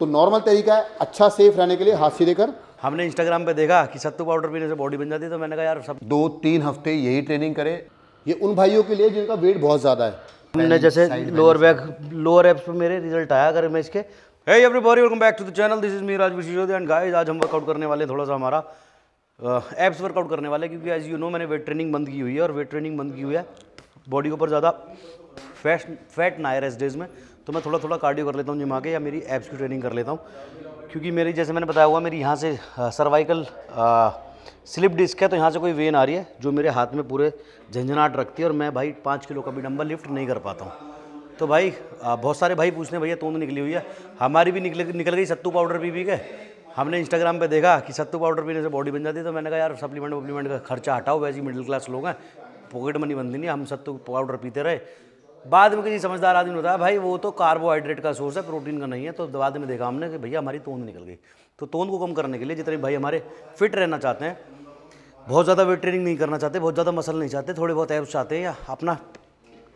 तो नॉर्मल तरीका है अच्छा सेफ रहने के लिए हाथ सीधे कर हमने इंस्टाग्राम पे देखा कि सत्तू पाउडर पीने से बॉडी बन जाती है तो मैंने कहा यार सब दो तीन हफ्ते यही ट्रेनिंग करे ये उन भाइयों के लिए जिनका वेट बहुत ज़्यादा है हमने जैसे लोअर बैक लोअर एप्स पे मेरे रिजल्ट आया अगर मैं इसके hey everybody welcome back to the channel this is me Raj and guys आज हम वर्कआउट करने वाले थोड़ा सा हमारा एप्स वर्कआउट करने वाले क्योंकि एज यू नो मैंने वेट ट्रेनिंग बंद की हुई है और वेट ट्रेनिंग बंद की हुई है बॉडी के ऊपर ज़्यादा फैट फैट ना आए रेस्ट डेज में तो मैं थोड़ा थोड़ा कार्डियो कर लेता हूँ जिम आके या मेरी एब्स की ट्रेनिंग कर लेता हूँ क्योंकि मेरी जैसे मैंने बताया हुआ मेरी यहाँ से सर्वाइकल स्लिप डिस्क है तो यहाँ से कोई वेन आ रही है जो मेरे हाथ में पूरे झंझनाट रखती है और मैं भाई पाँच किलो का भी डंबल लिफ्ट नहीं कर पाता हूँ तो भाई बहुत सारे भाई पूछने भैया तोंद निकली हुई है हमारी भी निकल निकल गई सत्तू पाउडर भी पी के हमने इंस्टाग्राम पे देखा कि सत्तू पाउडर पीने से बॉडी बन जाती है तो मैंने कहा यार सप्लीमेंट वप्लीमेंट का खर्चा हटाओ वैसे मिडिल क्लास लोग हैं पॉकेट मनी बनती नहीं हम सत्तू पाउडर पीते रहे बाद में किसी समझदार आदमी होता है भाई वो तो कार्बोहाइड्रेट का सोर्स है प्रोटीन का नहीं है तो बाद में देखा हमने कि भैया हमारी तोंद निकल गई तो तोंद को कम करने के लिए जितने भाई हमारे फिट रहना चाहते हैं बहुत ज़्यादा वेट ट्रेनिंग नहीं करना चाहते बहुत ज़्यादा मसल नहीं चाहते थोड़े बहुत एप्स चाहते हैं या अपना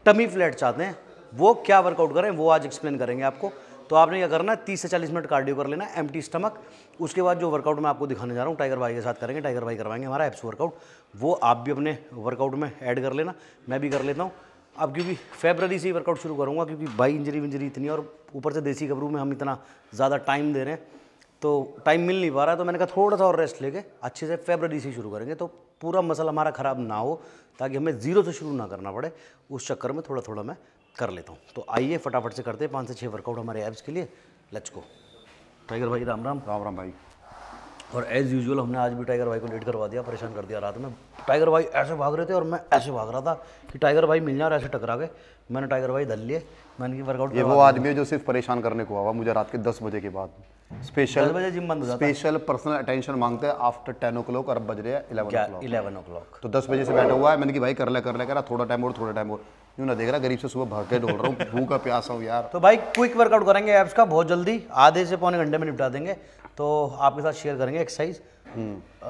टमी फ्लैट चाहते हैं वो क्या वर्कआउट करें वो आज एक्सप्लेन करेंगे आपको तो आपने क्या करना है तीस से चालीस मिनट कार्डियो कर लेना एम टी स्टमक उसके बाद जो वर्कआउट मैं आपको दिखाने जा रहा हूँ टाइगर भाई के साथ करेंगे टाइगर भाई करवाएंगे हमारा एप्स वर्कआउट वो आप भी अपने वर्कआउट में ऐड कर लेना मैं भी कर लेता हूँ अब क्योंकि फेबररी से ही वर्कआउट शुरू करूँगा क्योंकि भाई इंजरी विंजरी इतनी और ऊपर से देसी घबरू में हम इतना ज़्यादा टाइम दे रहे हैं तो टाइम मिल नहीं पा रहा है तो मैंने कहा थोड़ा सा और रेस्ट लेके अच्छे से फेबररी से शुरू करेंगे तो पूरा मसल हमारा ख़राब ना हो ताकि हमें ज़ीरो से शुरू ना करना पड़े उस चक्कर में थोड़ा थोड़ा मैं कर लेता हूँ तो आइए फटाफट से करते हैं पाँच से छः वर्कआउट हमारे ऐप्स के लिए लचको टाइगर भाई राम राम राम राम भाई और एज़ यूजल हमने आज भी टाइगर भाई को लेट करवा दिया परेशान कर दिया रात में टाइगर भाई ऐसे भाग रहे थे और मैं ऐसे भाग रहा था कि टाइगर भाई जाए और ऐसे टकरा के मैंने टाइगर भाई धल लिए मैंने की वर्कआउट ये वो आदमी है जो सिर्फ परेशान करने को आवा मुझे रात के दस बजे के बाद स्पेशल बजे जिम बंद स्पेशल पर्सनल अटेंशन मांगते हैं आफ्टर टेन ओ क्लॉक और अब बज रहे हैं इलेवन इलेवन ओ क्लॉक तो दस बजे से बैठा हुआ है मैंने कि भाई कर ले कर ले करा थोड़ा टाइम और थोड़ा टाइम और यू ना देख रहा गरीब से सुबह भर के डोल रहा हूँ भूखा प्यासा हूँ यार तो भाई क्विक वर्कआउट करेंगे एप्स का बहुत जल्दी आधे से पौने घंटे में निपटा देंगे तो आपके साथ शेयर करेंगे एक्सरसाइज हम्म।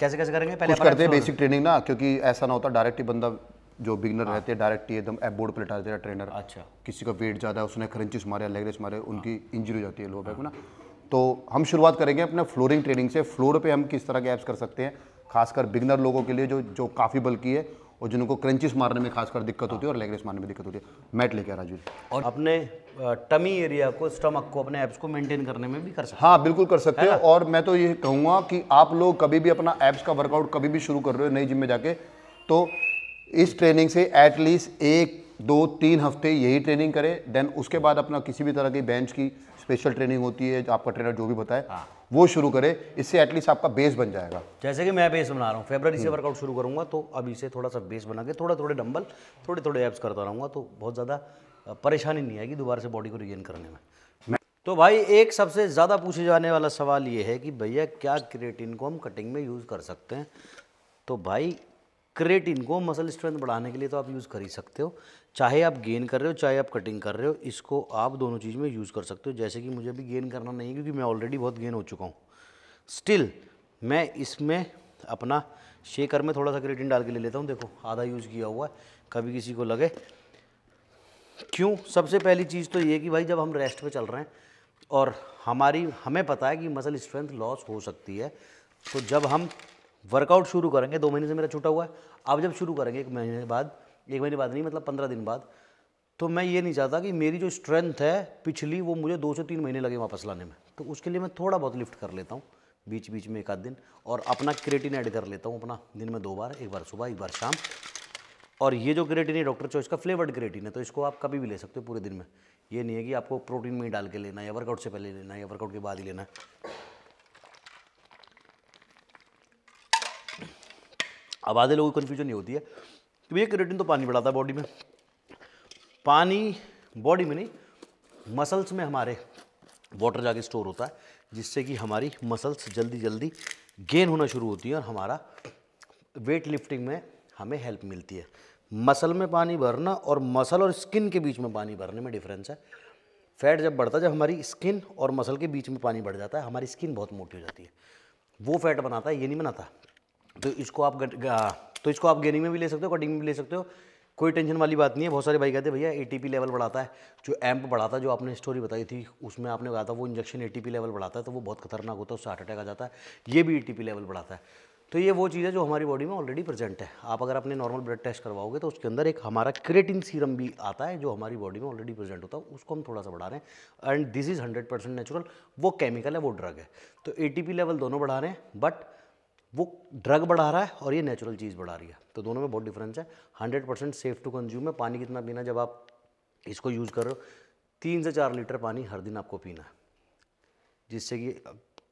कैसे कैसे करेंगे पहले कुछ करते हैं बेसिक ट्रेनिंग ना क्योंकि ऐसा ना होता डायरेक्ट ही बंदा जो बिगनर हाँ। रहते हैं डायरेक्ट एकदम एप बोर्ड पर लटा देता है ट्रेनर अच्छा किसी का वेट ज़्यादा है उसने क्रंचिस मारे लेग रेस मारे हाँ। उनकी इंजरी हो जाती है लो बैक में ना तो हम शुरुआत करेंगे अपने फ्लोरिंग ट्रेनिंग से फ्लोर पर हम किस तरह के ऐप्स कर सकते हैं खासकर बिगनर लोगों के लिए जो जो काफ़ी बल्कि है और जिनको क्रंचिस मारने में खासकर दिक्कत होती है और लेग रेस मारने में दिक्कत होती है मैट लेके आ राजू और अपने टमी एरिया को स्टमक को अपने एप्स को मेंटेन करने में भी कर सकते हाँ बिल्कुल कर सकते हो और मैं तो ये कहूँगा कि आप लोग कभी भी अपना एप्स का वर्कआउट कभी भी शुरू कर रहे हो नई जिम में जाके तो इस ट्रेनिंग से एटलीस्ट एक दो तीन हफ्ते यही ट्रेनिंग करें देन उसके बाद अपना किसी भी तरह की बेंच की स्पेशल ट्रेनिंग होती है आपका ट्रेनर जो भी बताए हाँ। वो शुरू करें इससे एटलीस्ट आपका बेस बन जाएगा जैसे कि मैं बेस बना रहा हूँ फेबररी से वर्कआउट शुरू करूंगा तो अभी से थोड़ा सा बेस बना के थोड़े थोड़े डम्बल थोड़े थोड़े एप्स करता रहूँगा तो बहुत ज़्यादा परेशानी नहीं आएगी दोबारा से बॉडी को रिगेन करने में तो भाई एक सबसे ज़्यादा पूछे जाने वाला सवाल ये है कि भैया क्या क्रिएटिन को हम कटिंग में यूज़ कर सकते हैं तो भाई क्रेटिन को मसल स्ट्रेंथ बढ़ाने के लिए तो आप यूज़ कर ही सकते हो चाहे आप गेन कर रहे हो चाहे आप कटिंग कर रहे हो इसको आप दोनों चीज़ में यूज़ कर सकते हो जैसे कि मुझे अभी गेन करना नहीं है क्योंकि मैं ऑलरेडी बहुत गेन हो चुका हूँ स्टिल मैं इसमें अपना शेकर में थोड़ा सा क्रेटिन डाल के ले लेता हूँ देखो आधा यूज़ किया हुआ है कभी किसी को लगे क्यों सबसे पहली चीज़ तो ये कि भाई जब हम रेस्ट पे चल रहे हैं और हमारी हमें पता है कि मसल स्ट्रेंथ लॉस हो सकती है तो जब हम वर्कआउट शुरू करेंगे दो महीने से मेरा छूटा हुआ है अब जब शुरू करेंगे एक महीने बाद एक महीने बाद नहीं मतलब पंद्रह दिन बाद तो मैं ये नहीं चाहता कि मेरी जो स्ट्रेंथ है पिछली वो मुझे दो से तीन महीने लगे वापस लाने में तो उसके लिए मैं थोड़ा बहुत लिफ्ट कर लेता हूँ बीच बीच में एक आध दिन और अपना क्रेटिन ऐड कर लेता हूँ अपना दिन में दो बार एक बार सुबह एक बार शाम और ये जो क्रेटिन है डॉक्टर चॉइस का फ्लेवर्ड क्रेटिन है तो इसको आप कभी भी ले सकते हो पूरे दिन में ये नहीं है कि आपको प्रोटीन में ही डाल के लेना या वर्कआउट से पहले लेना या वर्कआउट के बाद ही लेना अब आधे लोगों को कन्फ्यूजन ये होती है तो भैया क्रिएटिन तो पानी बढ़ाता है बॉडी में पानी बॉडी में नहीं मसल्स में हमारे वाटर जाके स्टोर होता है जिससे कि हमारी मसल्स जल्दी जल्दी गेन होना शुरू होती है और हमारा वेट लिफ्टिंग में हमें हेल्प मिलती है मसल में पानी भरना और मसल और स्किन के बीच में पानी भरने में डिफरेंस है फैट जब बढ़ता है जब हमारी स्किन और मसल के बीच में पानी बढ़ जाता है हमारी स्किन बहुत मोटी हो जाती है वो फैट बनाता है ये नहीं बनाता तो इसको आप तो इसको आप गेनिंग में भी ले सकते हो कटिंग में भी ले सकते हो कोई टेंशन वाली बात नहीं है बहुत सारे भाई कहते हैं भैया ए लेवल बढ़ाता है जो एम्प बढ़ाता है जो आपने स्टोरी बताई थी उसमें आपने कहा था वो इंजेक्शन ए लेवल बढ़ाता है तो वो बहुत खतरनाक होता है उससे हार्ट अटैक आ जाता है ये भी ए लेवल बढ़ाता है तो ये वो चीज़ है जो हमारी बॉडी में ऑलरेडी प्रेजेंट है आप अगर अपने नॉर्मल ब्लड टेस्ट करवाओगे तो उसके अंदर एक हमारा क्रेटिन सीरम भी आता है जो हमारी बॉडी में ऑलरेडी प्रेजेंट होता है उसको हम थोड़ा सा बढ़ा रहे हैं and this is hundred percent natural वो केमिकल है वो ड्रग है तो ए लेवल दोनों बढ़ा रहे हैं बट वो ड्रग बढ़ा रहा है और ये नेचुरल चीज़ बढ़ा रही है तो दोनों में बहुत डिफरेंस है hundred percent safe to consume है पानी कितना पीना जब आप इसको यूज़ कर रहे हो तीन से चार लीटर पानी हर दिन आपको पीना है जिससे कि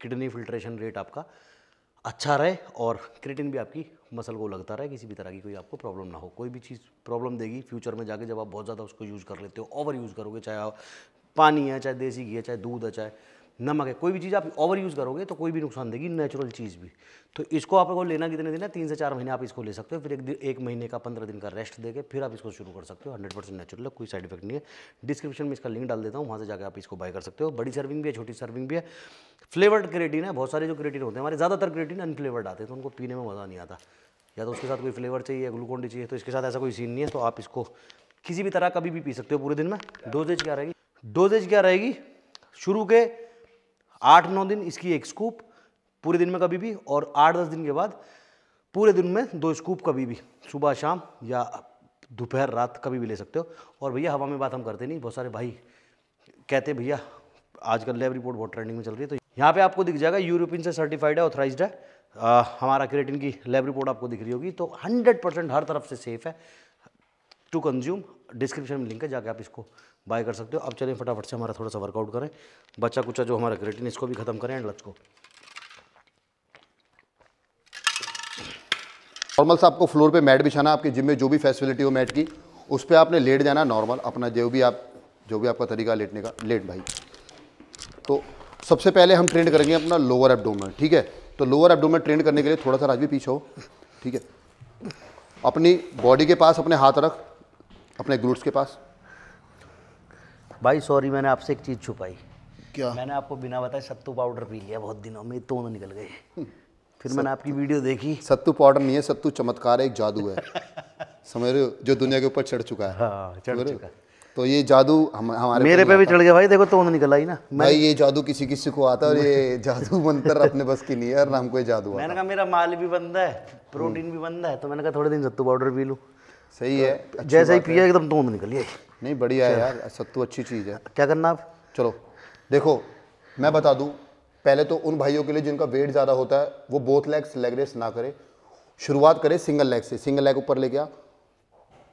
किडनी फिल्ट्रेशन रेट आपका अच्छा रहे और क्रिटिन भी आपकी मसल को लगता रहे किसी भी तरह की कोई आपको प्रॉब्लम ना हो कोई भी चीज़ प्रॉब्लम देगी फ्यूचर में जाके जब आप बहुत ज़्यादा उसको यूज़ कर लेते हो ओवर यूज़ करोगे चाहे पानी है चाहे देसी घी है चाहे दूध है चाहे नमक है कोई भी चीज़ आप ओवर यूज़ करोगे तो कोई भी नुकसान देगी नेचुरल चीज़ भी तो इसको आपको लेना कितने दिन है तीन से चार महीने आप इसको ले सकते हो फिर एक एक महीने का पंद्रह दिन का रेस्ट देके फिर आप इसको शुरू कर सकते हो हंड्रेड परसेंट नेचुरल है कोई साइड इफेक्ट नहीं है डिस्क्रिप्शन में इसका लिंक डाल देता हूँ वहाँ से जाकर आप इसको बाय कर सकते हो बड़ी सर्विंग भी है छोटी सर्विंग भी है फ्लेवर्ड क्रेटिन है बहुत सारे जो क्रेटिन होते हैं हमारे ज़्यादातर क्रेटिन अनफ्लेवर्ड आते हैं तो उनको पीने में मज़ा नहीं आता या तो उसके साथ कोई फ्लेवर चाहिए या ग्लूकोन चाहिए तो इसके साथ ऐसा कोई सीन नहीं है तो आप इसको किसी भी तरह कभी भी पी सकते हो पूरे दिन में डोजेज क्या रहेगी डोजेज क्या रहेगी शुरू के आठ नौ दिन इसकी एक स्कूप पूरे दिन में कभी भी और आठ दस दिन के बाद पूरे दिन में दो स्कूप कभी भी सुबह शाम या दोपहर रात कभी भी ले सकते हो और भैया हवा में बात हम करते नहीं बहुत सारे भाई कहते भैया आजकल लैब रिपोर्ट बहुत ट्रेंडिंग में चल रही है तो यहाँ पे आपको दिख जाएगा यूरोपियन से सर्टिफाइड है ऑथराइज है आ, हमारा क्रिएटिन की लैब रिपोर्ट आपको दिख रही होगी तो हंड्रेड परसेंट हर तरफ से सेफ है टू कंज्यूम डिस्क्रिप्शन में लिंक है जाके आप इसको बाय कर सकते हो अब चलें फटाफट से हमारा थोड़ा सा वर्कआउट करें बच्चा कुचा जो हमारा ग्रेटिन इसको भी ख़त्म करें एंड लंच को नॉर्मल से आपको फ्लोर पे मैट बिछाना आपके जिम में जो भी फैसिलिटी हो मैट की उस पर आपने लेट जाना नॉर्मल अपना जो भी आप जो भी आपका तरीका लेटने का लेट भाई तो सबसे पहले हम ट्रेंड करेंगे अपना लोअर एबडोमेन ठीक है तो लोअर एबडोमेन ट्रेंड करने के लिए थोड़ा सा भी पीछे हो ठीक है अपनी बॉडी के पास अपने हाथ रख अपने ग्लूट्स के पास भाई सॉरी मैंने आपसे एक चीज़ छुपाई क्या मैंने आपको बिना बताए सत्तू पाउडर पी लिया बहुत दिनों में तो निकल गए हम्म। फिर मैंने आपकी वीडियो देखी सत्तू पाउडर नहीं है सत्तू चमत्कार है एक जादू है समझ रहे हो जो दुनिया के ऊपर चढ़ चुका है हाँ, चढ़ चुका तो ये जादू हम हमारे मेरे पे भी चढ़ गया भाई देखो तो निकल आई ना भाई ये जादू किसी किसी को आता है और ये जादू मंत्र अपने बस की नहीं है और को ये जादू मैंने कहा मेरा माल भी बंदा है प्रोटीन हम्म। भी बंदा है तो मैंने कहा थोड़े दिन सत्तू पाउडर पी लूँ सही है तो जैसे ही पिया एकदम धूम निकल आई नहीं बढ़िया है यार सत्तू अच्छी चीज़ है क्या करना आप चलो देखो मैं बता दूँ पहले तो उन भाइयों के लिए जिनका वेट ज़्यादा होता है वो बोथ लेग्स लेग रेस ना करे शुरुआत करे सिंगल लेग से सिंगल लेग ऊपर ले गया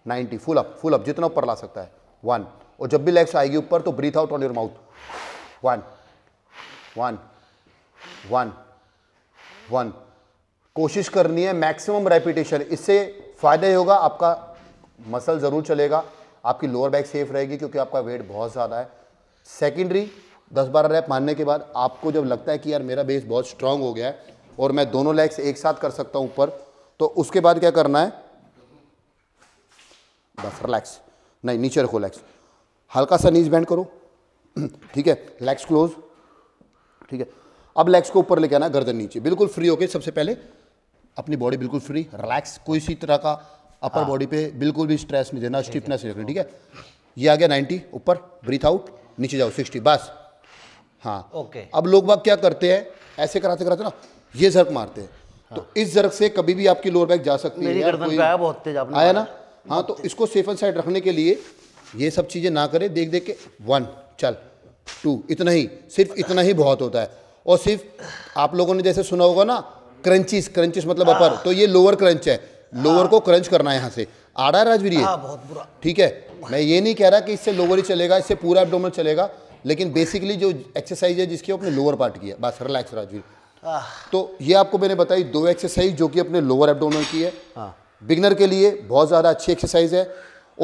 90 फुल अप फुल अप जितना ऊपर ला सकता है वन और जब भी लेग्स आएगी ऊपर तो breathe out on your mouth one one one one कोशिश करनी है मैक्सिमम रेपिटेशन इससे फ़ायदा ही होगा आपका मसल ज़रूर चलेगा आपकी लोअर बैक सेफ रहेगी क्योंकि आपका वेट बहुत ज़्यादा है सेकेंडरी दस बारह रैप मारने के बाद आपको जब लगता है कि यार मेरा बेस बहुत स्ट्रांग हो गया है और मैं दोनों लेग्स एक साथ कर सकता हूँ ऊपर तो उसके बाद क्या करना है बस रिलैक्स नहीं नीचे रखो लेग्स हल्का सा नीज बैंड करो ठीक है लेग्स क्लोज ठीक है अब लेग्स को ऊपर लेके आना गर्दन नीचे बिल्कुल फ्री होके सबसे पहले अपनी बॉडी बिल्कुल फ्री रिलैक्स कोई सी तरह का अपर बॉडी हाँ। पे बिल्कुल भी स्ट्रेस नहीं देना स्टिफनेस नहीं रखनी ठीक है ये आ गया नाइन्टी ऊपर ब्रीथ आउट नीचे जाओ सिक्सटी बस हाँ ओके अब लोग बाग क्या करते हैं ऐसे कराते कराते ना ये जर्क मारते हैं तो हाँ। इस जर्क से कभी भी आपकी लोअर बैक जा सकती है आया बहुत तेज आया ना हाँ तो इसको सेफ एंड साइड रखने के लिए ये सब चीज़ें ना करें देख देख के वन चल टू इतना ही सिर्फ इतना ही बहुत होता है और सिर्फ आप लोगों ने जैसे सुना होगा ना क्रंचिस क्रंचिस मतलब अपर हाँ। तो ये लोअर क्रंच है लोअर हाँ। को क्रंच करना है यहाँ से आ रहा है राजवीर ये हाँ, बहुत बुरा ठीक है मैं ये नहीं कह रहा कि इससे लोअर ही चलेगा इससे पूरा एबडोमल चलेगा लेकिन बेसिकली जो एक्सरसाइज है जिसकी अपने लोअर पार्ट की है बस रिलैक्स राजवीर तो ये आपको मैंने बताई दो एक्सरसाइज जो कि अपने लोअर एबडोमल की है बिगनर के लिए बहुत ज़्यादा अच्छी एक्सरसाइज है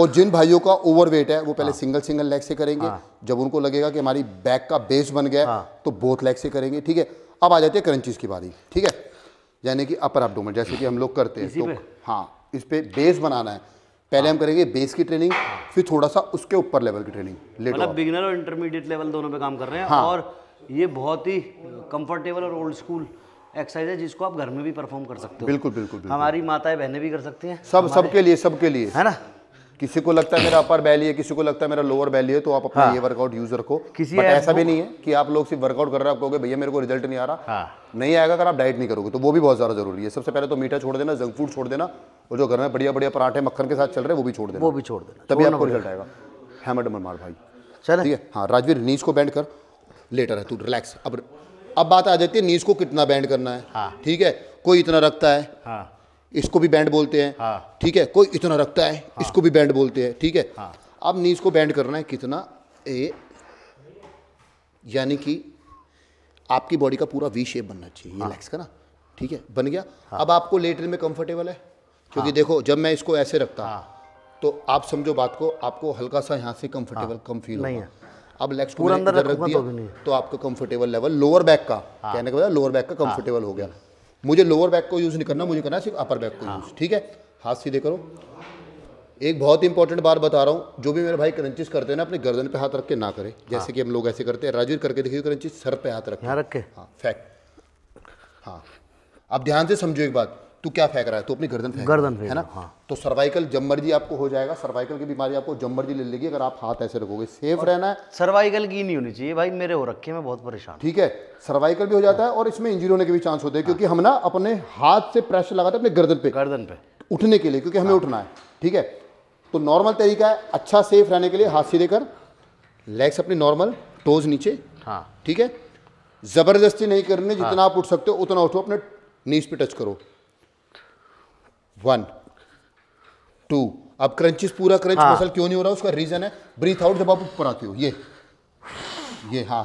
और जिन भाइयों का ओवरवेट है वो पहले सिंगल सिंगल लेग से करेंगे जब उनको लगेगा कि हमारी बैक का बेस बन गया तो बोथ लेग से करेंगे ठीक है अब आ जाती है क्रंचीज की बारी ठीक है यानी कि अपर एबडोमेन जैसे कि हम लोग करते हैं तो हाँ इस पर बेस बनाना है पहले हम करेंगे बेस की ट्रेनिंग फिर थोड़ा सा उसके ऊपर लेवल की ट्रेनिंग मतलब बिगिनर और इंटरमीडिएट लेवल दोनों पे काम कर रहे हैं हाँ। और ये बहुत ही कंफर्टेबल और ओल्ड स्कूल एक्सरसाइज है जिसको आप घर में भी परफॉर्म कर सकते हो बिल्कुल बिल्कुल, बिल्कुल। हमारी माताएं बहनें भी कर सकती हैं सब सबके लिए सबके लिए है ना किसी को लगता है मेरा अपर बैली है किसी को लगता है मेरा लोअर बैली है तो आप अपना हाँ। ये वर्कआउट यूज रखो किसी बट ऐसा भी नहीं है कि आप लोग सिर्फ वर्कआउट कर रहे हैं आप कहोगे भैया मेरे को रिजल्ट नहीं आ रहा हाँ। नहीं आएगा अगर आप डाइट नहीं करोगे तो वो भी बहुत ज्यादा जरूरी है सबसे पहले तो मीठा छोड़ देना जंक फूड छोड़ देना और जो घर में बढ़िया बढ़िया पराठे मक्खन के साथ चल रहे वो भी छोड़ देना वो भी छोड़ देना तभी आपको रिजल्ट आएगा है हाँ, मैडम मार भाई चल ठीक है हाँ राजवीर नीज को बैंड कर लेटर है तू रिलैक्स अब अब बात आ जाती है नीज को कितना बैंड करना है हाँ। ठीक है कोई इतना रखता है हाँ। इसको भी बैंड बोलते हैं हाँ। ठीक है कोई इतना रखता है हाँ। इसको भी बैंड बोलते हैं ठीक है हाँ। अब नीज को बैंड करना है कितना ए यानी कि आपकी बॉडी का पूरा वी शेप बनना चाहिए ये लेग्स हाँ। का ना ठीक है बन गया हाँ। अब आपको लेटर में कंफर्टेबल है क्योंकि हाँ। देखो जब मैं इसको ऐसे रखता हाँ। तो आप समझो बात को आपको हल्का सा यहाँ से कंफर्टेबल कम फील होगा अब लेग्स को अंदर रख तो दिया तो आपका कंफर्टेबल लेवल लोअर बैक का कहने का लोअर मतलब बैक का कंफर्टेबल हो गया मुझे लोअर बैक को यूज़ नहीं करना मुझे करना सिर्फ अपर बैक को हाँ। यूज़ ठीक है हाथ सीधे करो एक बहुत इंपॉर्टेंट बात बता रहा हूँ जो भी मेरे भाई क्रंचिस करते हैं ना अपने गर्दन पे हाथ रख के ना करें हाँ। जैसे कि हम लोग ऐसे करते हैं राजीव करके देखिए क्रंचिस सर पे हाथ रख रख के हाँ फैक्ट हाँ आप ध्यान से समझो एक बात तू क्या फेंक रहा है तू अपनी गर्दन फेंक गर्दन फेंक है ना हाँ। तो सर्वाइकल जब मर्जी आपको हो जाएगा सर्वाइकल की बीमारी आपको जब मर्जी ले लेगी अगर आप हाथ ऐसे रखोगे सेफ रहना है सर्वाइकल की नहीं होनी चाहिए भाई मेरे हो रखे मैं बहुत परेशान ठीक है सर्वाइकल भी हो जाता है और इसमें इंजरी होने के भी चांस होते हैं क्योंकि हम ना अपने हाथ से प्रेशर लगाते हैं अपने गर्दन पे गर्दन पे उठने के लिए क्योंकि हमें हाँ। उठना है ठीक है तो नॉर्मल तरीका है अच्छा सेफ रहने के लिए हाथ सीधे कर लेग्स अपने नॉर्मल टोज नीचे हाँ ठीक है ज़बरदस्ती नहीं करनी जितना हाँ। आप उठ सकते हो उतना उठो अपने नीज पे टच करो वन टू अब क्रंचिस पूरा क्रंच हाँ. मसल क्यों नहीं हो रहा उसका रीजन है ब्रीथ आउट जब आप ऊपर आते हो ये ये हाँ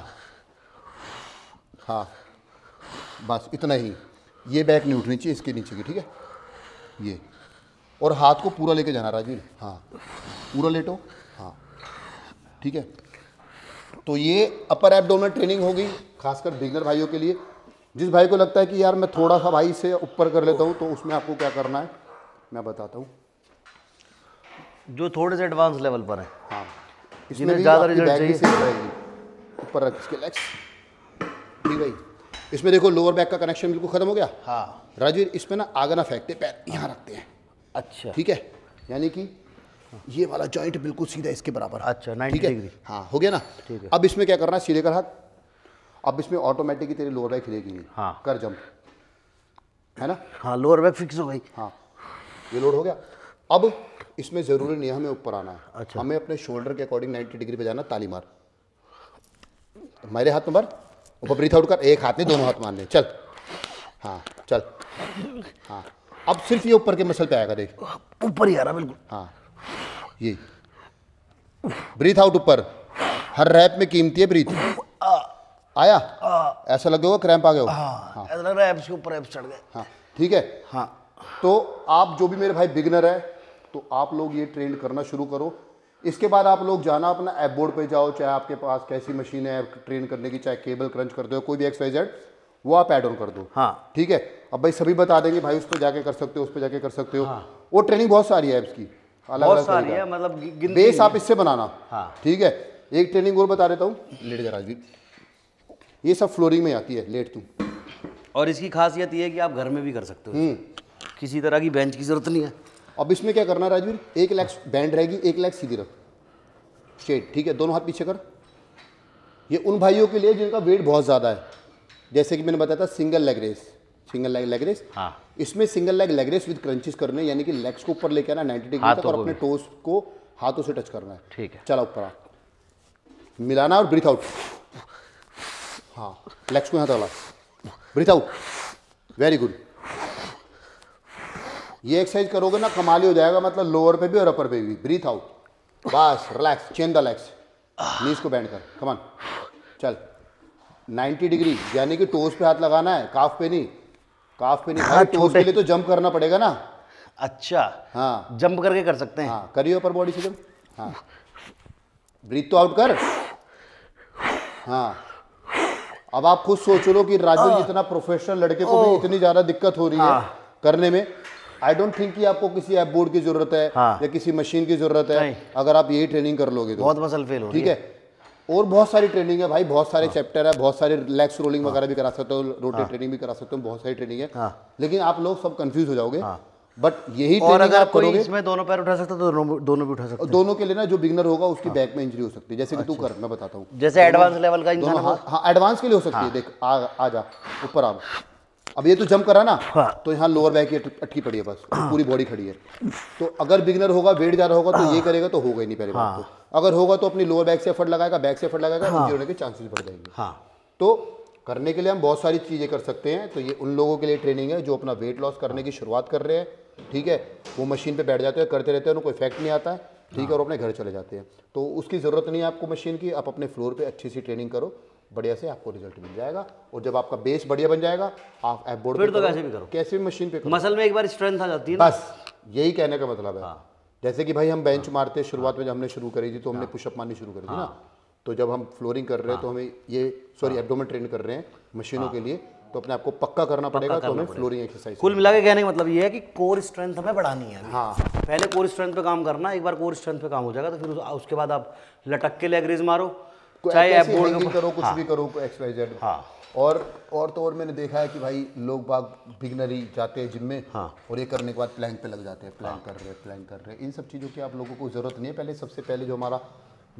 हाँ बस इतना ही ये बैक नहीं उठनी चाहिए इसके नीचे की ठीक है ये और हाथ को पूरा लेके जाना राजीव हाँ पूरा लेटो हाँ ठीक है तो ये अपर एबडोमिनल ट्रेनिंग हो गई खासकर बिगनर भाइयों के लिए जिस भाई को लगता है कि यार मैं थोड़ा सा भाई से ऊपर कर लेता हूँ तो उसमें आपको क्या करना है मैं बताता हूँ जो थोड़े से एडवांस लेवल पर है हाँ इसमें ज़्यादा रिजल्ट चाहिए ऊपर रख इसके लेग्स ठीक है इसमें देखो लोअर बैक का कनेक्शन बिल्कुल खत्म हो गया हाँ राजवीर इसमें ना आगे ना फेंकते पैर यहाँ रखते हैं अच्छा ठीक है यानी कि ये वाला जॉइंट बिल्कुल सीधा इसके बराबर अच्छा ठीक है हाँ हो गया ना ठीक है अब इसमें क्या करना है सीधे कर हाथ अब इसमें ऑटोमेटिकली तेरी लोअर बैक खिलेगी नहीं हाँ कर जंप है ना हाँ लोअर बैक फिक्स हो गई हाँ ये लोड हो गया अब इसमें ज़रूरी नहीं है हमें ऊपर आना है अच्छा। हमें अपने शोल्डर के अकॉर्डिंग 90 डिग्री पे जाना ताली मार मेरे हाथ में मार ऊपर ब्रीथ आउट कर एक हाथ नहीं दोनों हाथ मारने चल हाँ चल हाँ अब सिर्फ ये ऊपर के मसल पे आएगा देख ऊपर ही आ रहा बिल्कुल हाँ ये ब्रीथ आउट ऊपर हर रैप में कीमती है ब्रीथ आया ऐसा लगे होगा क्रैम्प आ गया हाँ, हाँ, ऐसा लग रहा है ऊपर चढ़ गए हाँ ठीक है हाँ तो आप जो भी मेरे भाई बिगनर है तो आप लोग ये ट्रेन करना शुरू करो इसके बाद आप लोग जाना अपना ऐप बोर्ड पर जाओ चाहे आपके पास कैसी मशीन है ट्रेन करने की चाहे केबल क्रंच कर दो कोई भी एक्सवाइजेड वो आप एड ऑन कर दो हाँ ठीक है अब भाई सभी बता देंगे भाई उस पर जाके कर सकते हो उस पर जाके कर सकते हो हाँ। वो ट्रेनिंग बहुत सारी है इसकी अलग बहुत सारी है मतलब बेस आप इससे बनाना हाँ ठीक है एक ट्रेनिंग और बता देता हूँ लेट जा राजदीप ये सब फ्लोरिंग में आती है लेट तू और इसकी खासियत ये है कि आप घर में भी कर सकते हो हम्म। किसी तरह की बेंच की जरूरत नहीं है अब इसमें क्या करना राजवीर एक लैक्स बैंड रहेगी एक लैक्स सीधी रख स्ट्रेट ठीक है दोनों हाथ पीछे कर ये उन भाइयों के लिए जिनका वेट बहुत ज़्यादा है जैसे कि मैंने बताया था single leg raise single leg leg raise हाँ इसमें single leg leg raise with crunches करने यानी कि लेग्स को ऊपर लेके आना नाइन्टी डिग्री तक और अपने टोस को हाथों से टच करना है ठीक है चला ऊपर मिलाना और ब्रीथ आउट हाँ लेग्स को यहाँ तला ब्रीथ आउट वेरी गुड ये एक्सरसाइज करोगे ना कमाल ही हो जाएगा मतलब लोअर पे भी और अपर पे भी ब्रीथ आउट बस रिलैक्स चेन द लेग्स नीज को बैंड कर कमान चल 90 डिग्री यानी कि टोस पे हाथ लगाना है काफ पे नहीं काफ पे नहीं हाँ, टोस के लिए तो जंप करना पड़ेगा ना अच्छा हाँ जंप करके कर सकते हैं हाँ करियो अपर बॉडी से जंप हाँ ब्रीथ तो आउट कर हाँ अब आप खुद सोच लो कि राजू जितना हाँ। प्रोफेशनल लड़के को भी इतनी ज्यादा दिक्कत हो रही है हाँ। करने में आई डोंट थिंक कि आपको किसी ऐप बोर्ड की जरूरत है हाँ। या किसी मशीन की जरूरत है अगर आप यही ट्रेनिंग कर लोगे तो बहुत मसल फेल हो ठीक है और बहुत सारी ट्रेनिंग है भाई बहुत सारे हाँ। चैप्टर है बहुत सारे लेग्स रोलिंग हाँ। वगैरह भी करा सकते हो रोटेट हाँ। ट्रेनिंग भी करा सकते हो बहुत सारी ट्रेनिंग है हाँ। लेकिन आप लोग सब कंफ्यूज हो जाओगे बट हाँ। यही और अगर आप कोई इसमें दोनों पैर उठा सकता तो दोनों दोनों भी उठा सकते हैं दोनों के लिए ना जो बिगनर होगा उसकी हाँ। बैक में इंजरी हो सकती है जैसे कि तू अच्छा। कर मैं बताता हूँ जैसे एडवांस लेवल का इंसान हाँ एडवांस के लिए हो सकती हाँ। है देख आ आ जा ऊपर आ अब ये तो जंप करा ना हाँ। तो यहाँ लोअर बैक की अटकी पड़ी है बस हाँ। पूरी बॉडी खड़ी है तो अगर बिगनर होगा वेट ज़्यादा होगा तो ये करेगा तो होगा ही नहीं पहले तो। हाँ। तो। अगर होगा तो अपनी लोअर बैक से एफर्ट लगाएगा बैक से एफर्ट लगाएगा हाँ। होने के चांसेस बढ़ जाएंगे हाँ। तो करने के लिए हम बहुत सारी चीज़ें कर सकते हैं तो ये उन लोगों के लिए ट्रेनिंग है जो अपना वेट लॉस करने की शुरुआत कर रहे हैं ठीक है वो मशीन पर बैठ जाते हैं करते रहते हैं उनको इफेक्ट नहीं आता है ठीक है हाँ। और अपने घर चले जाते हैं तो उसकी ज़रूरत नहीं है आपको मशीन की आप अपने फ्लोर पर अच्छी सी ट्रेनिंग करो बढ़िया से आपको रिजल्ट मिल जाएगा और जब आपका बेस बढ़िया बन जाएगा आप एप बोर्ड फिर तो कैसे भी करो कैसे भी मशीन पे करो मसल में एक बार स्ट्रेंथ आ जाती है बस यही कहने का मतलब है हाँ। जैसे कि भाई हम बेंच हाँ। मारते शुरुआत में जब हमने शुरू करी थी तो हमने पुशअप हाँ। मारनी शुरू करी थी ना हाँ। तो जब हम फ्लोरिंग कर रहे हैं तो हमें ये सॉरी एबडोमेन ट्रेन कर रहे हैं मशीनों के लिए तो अपने आपको पक्का करना पड़ेगा तो हमें फ्लोरिंग एक्सरसाइज कुल मिला के कहने का मतलब ये है कि कोर स्ट्रेंथ हमें बढ़ानी है हाँ पहले कोर स्ट्रेंथ पे काम करना एक बार कोर स्ट्रेंथ पे काम हो जाएगा तो फिर उसके बाद आप लटक के लेग रेज मारो चाहे आप बोर्ड करो कुछ हाँ। भी करो एक्स वाई जेड हाँ और और तो और मैंने देखा है कि भाई लोग बाग बिगनरी जाते हैं जिम में हाँ और ये करने के बाद प्लैंक पे लग जाते हैं प्लैंक हाँ। कर रहे हैं प्लैंक कर रहे हैं इन सब चीज़ों की आप लोगों को ज़रूरत नहीं है पहले सबसे पहले जो हमारा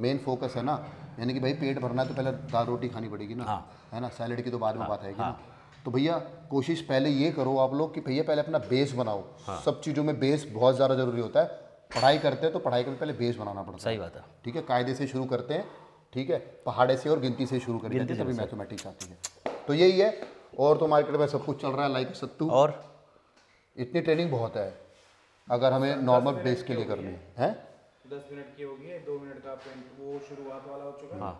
मेन फोकस है ना यानी कि भाई पेट भरना है तो पहले दाल रोटी खानी पड़ेगी ना हाँ। है ना सैलड की तो बाद में हाँ। बात आएगी ना हाँ। तो भैया कोशिश पहले ये करो आप लोग कि भैया पहले अपना बेस बनाओ सब चीज़ों में बेस बहुत ज़्यादा ज़रूरी होता है पढ़ाई करते हैं तो पढ़ाई के पहले बेस बनाना पड़ता है सही बात है ठीक है कायदे से शुरू करते हैं ठीक है पहाड़े से और गिनती से शुरू करेंगे तभी मैथमेटिक्स आती है तो यही है और तो मार्केट में सब कुछ चल रहा है लाइक सत्तू और इतनी ट्रेनिंग बहुत है अगर हमें नॉर्मल बेस के लिए करनी है, दस मिनट की होगी दो मिनट का वो शुरुआत वाला हो चुका हाँ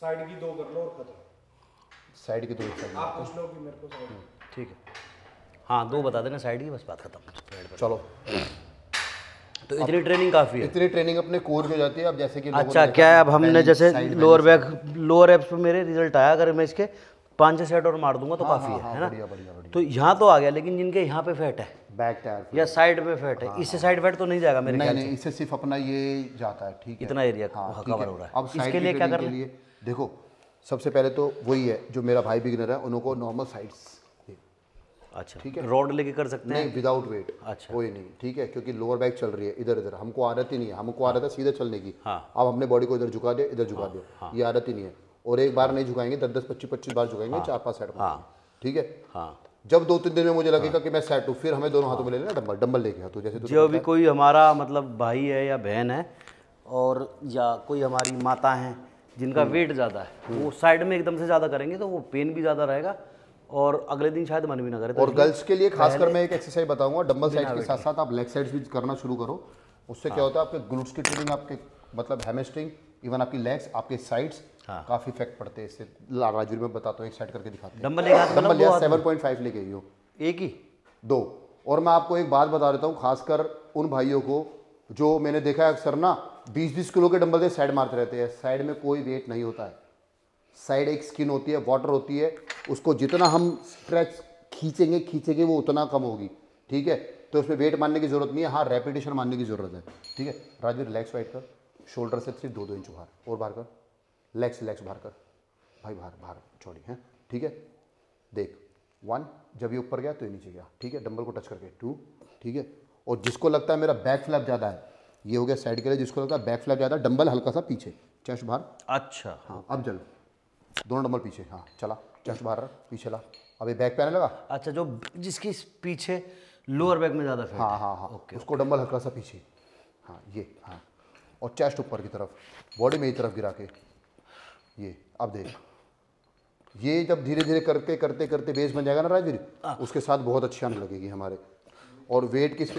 साइड की दो कर लो और खत्म साइड की दो आप पूछ लो कि मेरे को ठीक है हाँ दो बता देना साइड की बस बात खत्म चलो तो इतनी ट्रेनिंग काफ़ी है इतनी ट्रेनिंग अपने कोर की हो जाती है अब जैसे कि अच्छा क्या है अब हमने जैसे लोअर बैक लोअर एप्स पे मेरे रिजल्ट आया अगर मैं इसके पाँच छः सेट और मार दूंगा तो हाँ, काफ़ी हाँ, हाँ, है, ना तो यहाँ तो आ गया लेकिन जिनके यहाँ पे फैट है बैक टायर या साइड पे फैट है इससे साइड फैट तो नहीं जाएगा मेरे नहीं, नहीं इससे सिर्फ अपना ये जाता है ठीक है इतना एरिया कवर हो रहा है अब इसके लिए क्या कर करना देखो सबसे पहले तो वही है जो मेरा भाई बिगनर है उनको नॉर्मल साइड्स अच्छा ठीक है रॉड लेके कर सकते नहीं, हैं विदाउट वेट अच्छा कोई नहीं ठीक है क्योंकि लोअर बैक चल रही है इधर इधर हमको आदत ही नहीं है हमको आदत है हाँ। सीधे चलने की हाँ। अब हमने बॉडी को इधर झुका दिया इधर झुका हाँ, दिया ये आदत ही नहीं है और एक बार नहीं झुकाएंगे दस दस पच्चीस पच्चीस बार झुकाएंगे चार पाँच हाँ ठीक है हाँ जब दो तीन दिन में मुझे लगेगा कि मैं सेट हूँ फिर हमें दोनों हाथों में ले लेना डम्बल डम्बल लेके हाथों जैसे जो भी कोई हमारा मतलब भाई है या बहन है और या कोई हमारी माता हम्म। है जिनका वेट ज़्यादा है वो साइड में एकदम से ज़्यादा करेंगे तो वो पेन भी ज़्यादा रहेगा और अगले दिन शायद मन भी ना करे और गर्ल्स के लिए खासकर मैं एक एक्सरसाइज बताऊंगा डम्बल साइज के साथ साथ आप लेग साइड्स भी करना शुरू करो उससे क्या हाँ। होता है आपके ग्लूट्स की ट्रेनिंग आपके मतलब हेमेस्ट्रिंग इवन आपकी लेग्स आपके साइड्स हाँ। काफी इफेक्ट पड़ते हैं इससे राजू में बताता हूँ एक साइड करके दिखाते हैं डम्बल डम्बल लिया सेवन पॉइंट फाइव लेके आई हो एक ही दो और मैं आपको एक बात बता देता हूँ खासकर उन भाइयों को जो मैंने देखा है अक्सर ना बीस बीस किलो के डम्बल से साइड मारते रहते हैं साइड में कोई वेट नहीं होता है साइड एक स्किन होती है वाटर होती है उसको जितना हम स्ट्रेच खींचेंगे खींचेंगे वो उतना कम होगी ठीक है तो इसमें वेट मानने की जरूरत नहीं है हाँ रेपिटेशन मानने की जरूरत है ठीक है राजवीर लेग्स वाइट कर शोल्डर से सिर्फ दो दो इंच बाहर और बाहर कर लेग्स लेग्स बाहर कर भाई बाहर बाहर चौड़ी है ठीक है देख वन जब ये ऊपर गया तो ये नीचे गया ठीक है डंबल को टच करके टू ठीक है और जिसको लगता है मेरा बैक फ्लैप ज़्यादा है ये हो गया साइड के लिए जिसको लगता है बैक फ्लैप ज़्यादा डंबल हल्का सा पीछे चेस्ट बाहर अच्छा हाँ अब चलो दोनों डम्बल पीछे हाँ चला चेस्ट बाहर पीछे ला अभी बैक पे लगा अच्छा जो जिसकी पीछे लोअर बैक में ज़्यादा हाँ, हाँ हाँ हाँ ओके उसको डम्बल हल्का सा पीछे हाँ ये हाँ और चेस्ट ऊपर की तरफ बॉडी मेरी तरफ गिरा के ये अब देख ये जब धीरे धीरे करके करते करते बेस बन जाएगा ना राजवीर हाँ। उसके साथ बहुत अच्छी आने लगेगी हमारे और वेट किस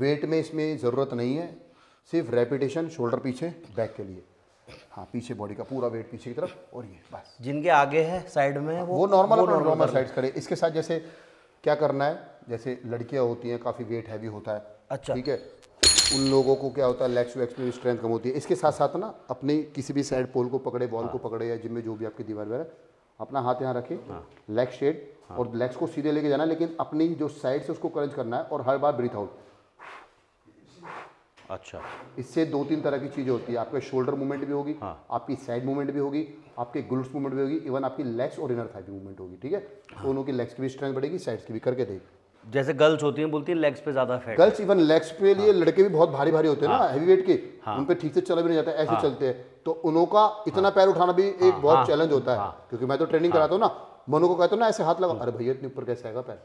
वेट में इसमें ज़रूरत नहीं है सिर्फ रेपिटेशन शोल्डर पीछे बैक के लिए हाँ पीछे बॉडी का पूरा वेट पीछे की तरफ और ये बस जिनके आगे है साइड में वो नॉर्मल नॉर्मल साइड करें इसके साथ जैसे क्या करना है जैसे लड़कियां होती हैं काफ़ी वेट हैवी होता है अच्छा ठीक है उन लोगों को क्या होता है लेग्स वेग्स में स्ट्रेंथ कम होती है इसके साथ साथ ना अपने किसी भी साइड पोल को पकड़े बॉल हाँ। को पकड़े या जिम में जो भी आपकी दीवार वगैरह अपना हाथ यहाँ रखे हाँ। लेग शेड हाँ। और लेग्स को सीधे लेके जाना लेकिन अपनी जो साइड से उसको करंज करना है और हर बार ब्रीथ आउट अच्छा इससे दो तीन तरह की चीज़ें होती है आपके शोल्डर मूवमेंट भी होगी हाँ। आपकी साइड मूवमेंट भी होगी आपके ग्लूट्स मूवमेंट भी होगी इवन आपकी लेग्स और इनर थाई भी मूवमेंट होगी ठीक है हाँ। दोनों हाँ। की लेग्स की भी स्ट्रेंथ बढ़ेगी साइड्स की भी करके देख जैसे गर्ल्स होती हैं बोलती है लेग्स पे ज्यादा फैट गर्ल्स इवन लेग्स पे लिए हाँ। लड़के भी बहुत भारी भारी होते हैं हाँ। ना हैवी वेट के हाँ। उन पे ठीक से चला भी नहीं जाता ऐसे हाँ। चलते हैं तो उनका इतना हाँ। पैर उठाना भी एक हाँ। बहुत हाँ। चैलेंज होता है हाँ। क्योंकि मैं तो ट्रेनिंग हाँ। कराता हूँ ना मनो को कहता हूँ ना ऐसे हाथ लगा हम्म। अरे भैया इतने ऊपर कैसे आएगा पैर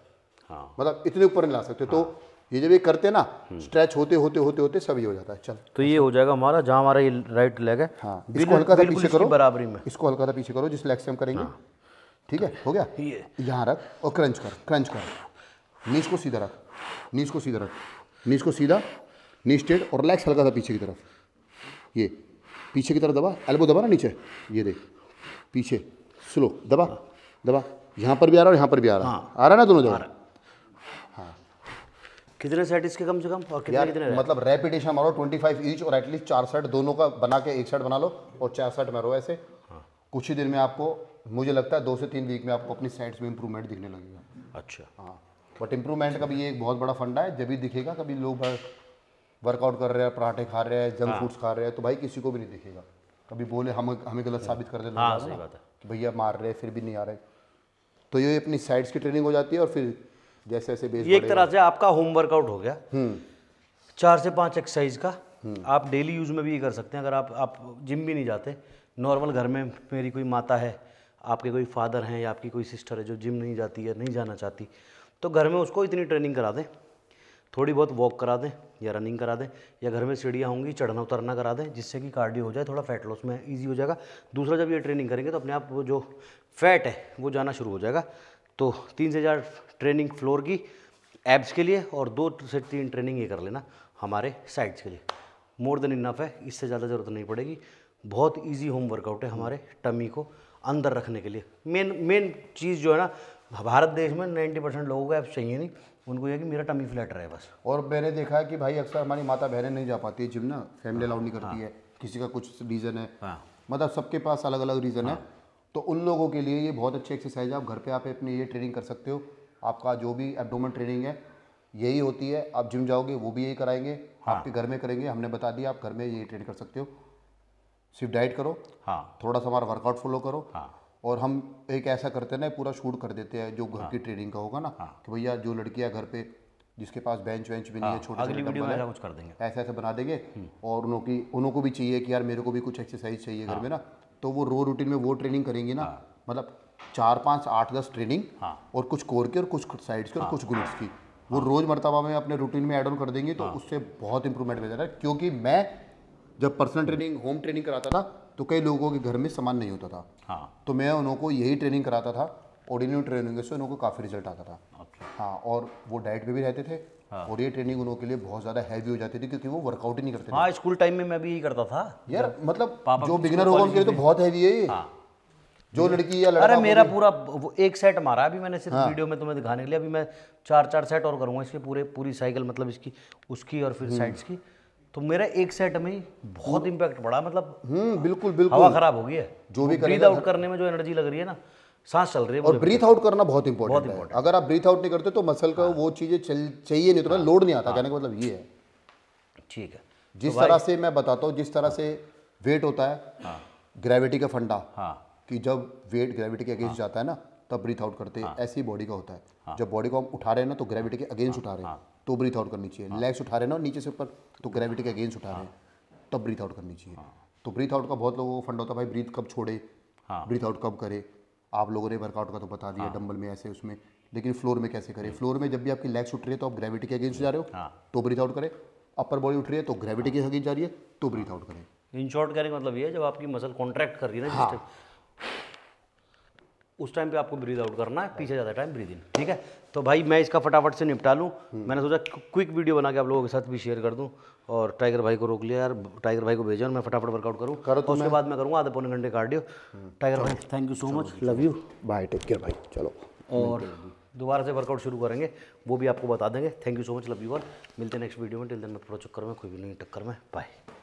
हाँ। मतलब इतने ऊपर नहीं ला सकते तो ये जब ये करते ना स्ट्रेच होते होते होते होते सभी हो जाता है चल तो ये हो जाएगा हमारा जहाँ हमारा ये राइट लेग है हाँ इसको हल्का सा पीछे करो बराबरी में इसको हल्का सा पीछे करो जिस लेग से हम करेंगे हाँ। ठीक है हो गया ये यहाँ रख और क्रंच कर क्रंच कर नीच को सीधा रख नीच को सीधा रख नीच को सीधा नी स्ट्रेट और लेग्स हल्का सा पीछे की तरफ ये पीछे की तरफ दबा एल्बो दबा ना नीचे ये देख पीछे स्लो दबा दबा यहाँ पर भी आ रहा है और यहाँ पर भी आ रहा है हाँ। आ रहा है ना दोनों जगह कितने सेट इसके कम से कम और कितने कितने मतलब रेपिटेशन मारो 25 ईच और एटलीस्ट चार सेट दोनों का बना के एक सेट बना लो और चार सेट मारो ऐसे हाँ। कुछ ही दिन में आपको मुझे लगता है दो से तीन वीक में आपको अपनी सेट्स में इंप्रूवमेंट दिखने लगेगा अच्छा हाँ बट इंप्रूवमेंट का भी ये एक बहुत बड़ा फंडा है जब भी दिखेगा कभी लोग वर्कआउट कर रहे हैं पराठे खा रहे हैं जंक फूड्स हाँ। खा रहे हैं तो भाई किसी को भी नहीं दिखेगा कभी बोले हम हमें गलत साबित कर देना हाँ, भैया मार रहे फिर भी नहीं आ रहे तो ये अपनी साइड्स की ट्रेनिंग हो जाती है और फिर जैसे जैसे बेस ये एक तरह से आपका होम वर्कआउट हो गया हम्म। चार से पाँच एक्सरसाइज का हम्म। आप डेली यूज़ में भी ये कर सकते हैं अगर आप आप जिम भी नहीं जाते नॉर्मल घर में मेरी कोई माता है आपके कोई फादर हैं या आपकी कोई सिस्टर है जो जिम नहीं जाती है नहीं जाना चाहती तो घर में उसको इतनी ट्रेनिंग करा दें थोड़ी बहुत वॉक करा दें या रनिंग करा दें या घर में सीढ़ियाँ होंगी चढ़ना उतरना करा दें जिससे कि कार्डियो हो जाए थोड़ा फैट लॉस में ईजी हो जाएगा दूसरा जब ये ट्रेनिंग करेंगे तो अपने आप वो जो फैट है वो जाना शुरू हो जाएगा तो तीन से चार ट्रेनिंग फ्लोर की एब्स के लिए और दो से तीन ट्रेनिंग ये कर लेना हमारे साइड्स के लिए मोर देन इनफ है इससे ज़्यादा ज़रूरत नहीं पड़ेगी बहुत इजी होम वर्कआउट है हमारे टमी को अंदर रखने के लिए मेन मेन चीज़ जो है ना भारत देश में 90 परसेंट लोगों को ऐप चाहिए नहीं उनको यह कि मेरा टमी फ्लैट रहे बस और मैंने देखा है कि भाई अक्सर हमारी माता बहनें नहीं जा पाती है जिम ना फैमिली अलाउड हाँ, नहीं करती हाँ। है किसी का कुछ रीज़न है हाँ। मतलब सबके पास अलग अलग रीज़न है तो उन लोगों के लिए ये बहुत अच्छी एक्सरसाइज है आप घर पे आप अपनी ये ट्रेनिंग कर सकते हो आपका जो भी एबडोमन ट्रेनिंग है यही होती है आप जिम जाओगे वो भी यही कराएंगे हाँ। आपके घर में करेंगे हमने बता दिया आप घर में यही ट्रेन कर सकते हो सिर्फ डाइट करो हाँ थोड़ा सा हमारा वर्कआउट फॉलो करो हाँ और हम एक ऐसा करते ना पूरा शूट कर देते हैं जो घर हाँ। की ट्रेनिंग का होगा ना हाँ। कि भैया जो लड़कियाँ घर पे जिसके पास बेंच वेंच भी नहीं है हाँ। छोटा अगली वीडियो में कुछ कर देंगे ऐसे ऐसे बना देंगे हम्म। और उनकी उनको भी चाहिए कि यार मेरे को भी कुछ एक्सरसाइज चाहिए घर में ना तो वो रो रूटीन में वो ट्रेनिंग करेंगे ना हाँ। मतलब चार पाँच आठ दस ट्रेनिंग हाँ। और कुछ कोर की और कुछ साइड्स की और हाँ। कुछ ग्रुप्स की वो हाँ। रोज मरतबा में अपने रूटीन में एड ऑन कर देंगे तो हाँ। उससे बहुत इंप्रूवमेंट मिल जाता है क्योंकि मैं जब पर्सनल ट्रेनिंग होम ट्रेनिंग कराता था तो कई लोगों के घर में सामान नहीं होता था हाँ तो मैं उनको यही ट्रेनिंग कराता था और इन ट्रेनिंग से उनको काफ़ी रिजल्ट आता था अच्छा। हाँ और वो डाइट पे भी रहते थे हाँ। और ये ट्रेनिंग के लिए बहुत ज्यादा हैवी हो जाती थी क्योंकि वो वर्कआउट ही नहीं करते हाँ स्कूल टाइम में मैं भी यही करता था यार मतलब जो बिगनर होगा उनके लिए तो बहुत हैवी है ये हाँ। जो लड़की या लड़का अरे मेरा पूरा वो एक सेट मारा अभी मैंने सिर्फ हाँ। वीडियो में तुम्हें दिखाने के लिए अभी मैं चार चार सेट और करूंगा इसके पूरे पूरी साइकिल मतलब इसकी उसकी और फिर साइड्स हम्म। की तो मेरा एक सेट में ही बहुत इंपैक्ट हम्म। पड़ा मतलब हम्म, बिल्कुल बिल्कुल हवा खराब हो गई है जो भी ब्रीद आउट करने में जो एनर्जी लग रही है ना सांस चल रही है और ब्रीथ आउट करना बहुत इंपॉर्टेंट है अगर आप ब्रीथ आउट नहीं करते तो मसल का हाँ। वो चीज़ें चाहिए नहीं तो हाँ। लोड नहीं आता हाँ। कहने का मतलब ये है ठीक है तो जिस तरह से मैं बताता हूँ जिस तरह से वेट होता है ग्रेविटी हाँ। का फंडा हाँ। कि जब वेट ग्रेविटी के अगेंस्ट जाता है ना तब ब्रीथ आउट करते हैं ऐसी बॉडी का होता है जब बॉडी को हम उठा रहे हैं ना तो ग्रेविटी के अगेंस्ट उठा रहे हैं तो ब्रीथ आउट करनी चाहिए लेग्स उठा रहे हैं ना नीचे से ऊपर तो ग्रेविटी के अगेंस्ट उठा रहे हैं तब ब्रीथ आउट करनी चाहिए तो ब्रीथ आउट का बहुत लोगों को फंड होता है भाई ब्रीथ कब छोड़े ब्रीथ आउट कब करे आप लोगों ने वर्कआउट का तो बता दिया डंबल हाँ। में ऐसे उसमें लेकिन फ्लोर में कैसे करें फ्लोर हम्म। में जब भी आपकी लेग्स उठ रही है तो आप ग्रेविटी के अगेंस्ट जा रहे हो हाँ। तो ब्रीथ आउट करें अपर बॉडी उठ रही है तो ग्रेविटी हाँ। के अगेंस्ट जा रही है तो ब्रीथ आउट करें इन शॉर्ट कह रहे मतलब ये जब आपकी मसल कॉन्ट्रैक्ट कर रही है ना हाँ। उस टाइम पे आपको ब्रीद आउट करना है पीछे ज़्यादा टाइम ब्रीद इन ठीक है तो भाई मैं इसका फटाफट से निपटा लूँ हम्म। मैंने सोचा क्विक वीडियो बना के आप लोगों के साथ भी शेयर कर दूँ और टाइगर भाई को रोक लिया यार टाइगर भाई को भेजा और मैं फटाफट वर्कआउट करूँ करो तो उसके बाद मैं करूँगा आधे पौने घंटे कार्डियो हम्म। टाइगर भाई thank you so much love you bye take care भाई चलो और दोबारा से वर्कआउट शुरू करेंगे वो भी आपको बता देंगे thank you so much love you और मिलते हैं नेक्स्ट वीडियो में टिल देन मैं थोड़ा चक्कर में कोई भी नहीं टक्कर में बाय